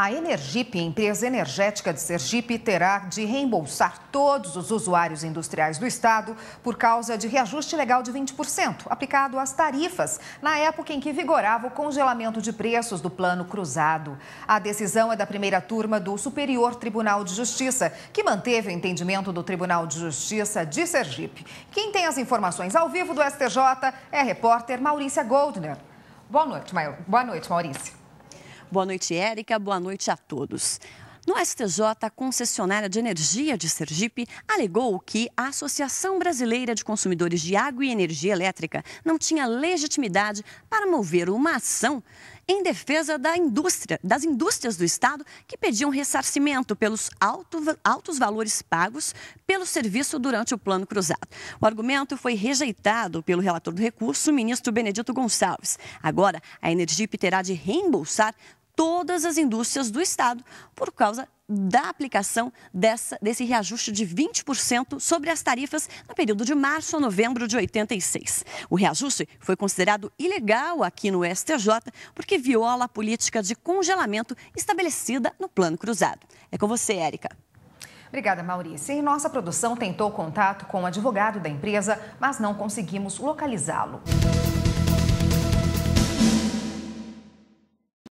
A Energip, empresa energética de Sergipe, terá de reembolsar todos os usuários industriais do estado por causa de reajuste legal de 20% aplicado às tarifas, na época em que vigorava o congelamento de preços do plano cruzado. A decisão é da primeira turma do Superior Tribunal de Justiça, que manteve o entendimento do Tribunal de Justiça de Sergipe. Quem tem as informações ao vivo do STJ é a repórter Maurícia Goldner. Boa noite, Maur... Boa noite, Maurício. Boa noite, Érica. Boa noite a todos. No STJ, a concessionária de energia de Sergipe alegou que a Associação Brasileira de Consumidores de Água e Energia Elétrica não tinha legitimidade para mover uma ação em defesa da indústria, das indústrias do Estado que pediam ressarcimento pelos alto, altos valores pagos pelo serviço durante o plano cruzado. O argumento foi rejeitado pelo relator do recurso, o ministro Benedito Gonçalves. Agora, a Energip terá de reembolsar todas as indústrias do Estado por causa da aplicação dessa, desse reajuste de 20% sobre as tarifas no período de março a novembro de 86. O reajuste foi considerado ilegal aqui no STJ porque viola a política de congelamento estabelecida no Plano Cruzado. É com você, Érica. Obrigada, Maurício. E nossa produção tentou contato com o advogado da empresa, mas não conseguimos localizá-lo.